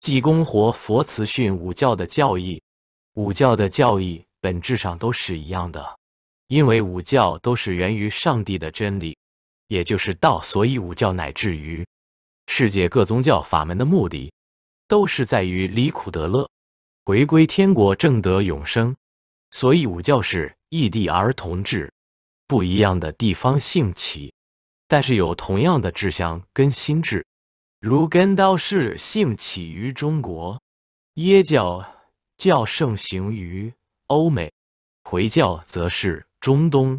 济公活佛慈训五教的教义，五教的教义本质上都是一样的，因为五教都是源于上帝的真理，也就是道，所以五教乃至于世界各宗教法门的目的，都是在于离苦得乐，回归天国，正得永生。所以五教是异地而同志，不一样的地方兴起，但是有同样的志向跟心智。如根道是兴起于中国，耶教教盛行于欧美，回教则是中东，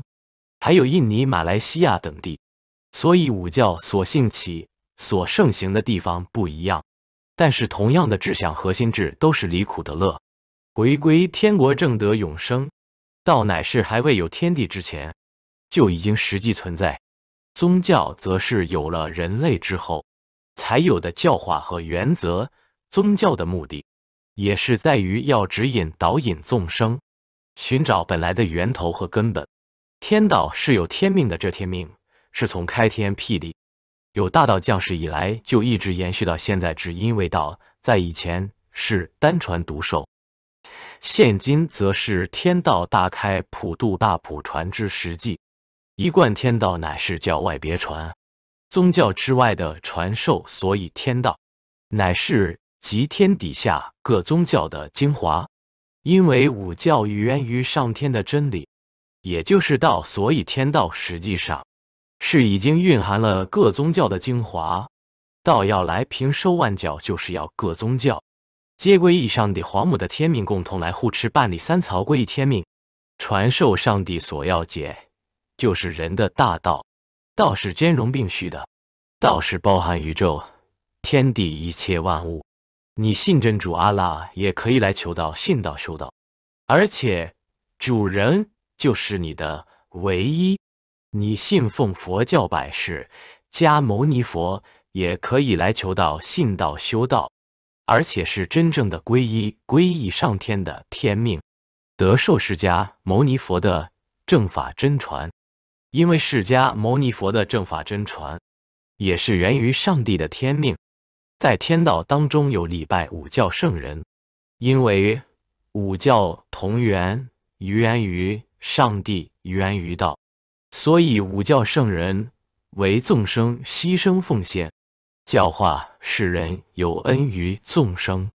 还有印尼、马来西亚等地。所以五教所兴起、所盛行的地方不一样，但是同样的志向和心志都是离苦得乐，回归天国、正德、永生。道乃是还未有天地之前就已经实际存在，宗教则是有了人类之后。才有的教化和原则，宗教的目的也是在于要指引导引众生，寻找本来的源头和根本。天道是有天命的，这天命是从开天辟地有大道降世以来就一直延续到现在，只因为道在以前是单传独授，现今则是天道大开，普渡大普传之实际。一贯天道乃是教外别传。宗教之外的传授，所以天道，乃是集天底下各宗教的精华。因为五教源于上天的真理，也就是道，所以天道实际上是已经蕴含了各宗教的精华。道要来平收万教，就是要各宗教接归以上帝皇母的天命，共同来护持办理三曹归一天命，传授上帝所要解，就是人的大道。道是兼容并蓄的，道是包含宇宙、天地一切万物。你信真主阿拉，也可以来求道、信道、修道，而且主人就是你的唯一。你信奉佛教，百世迦牟尼佛，也可以来求道、信道、修道，而且是真正的皈依、皈依上天的天命，得受释迦牟尼佛的正法真传。因为释迦牟尼佛的正法真传，也是源于上帝的天命，在天道当中有礼拜五教圣人，因为五教同源源于上帝，源于道，所以五教圣人为众生牺牲奉献，教化世人有恩于众生。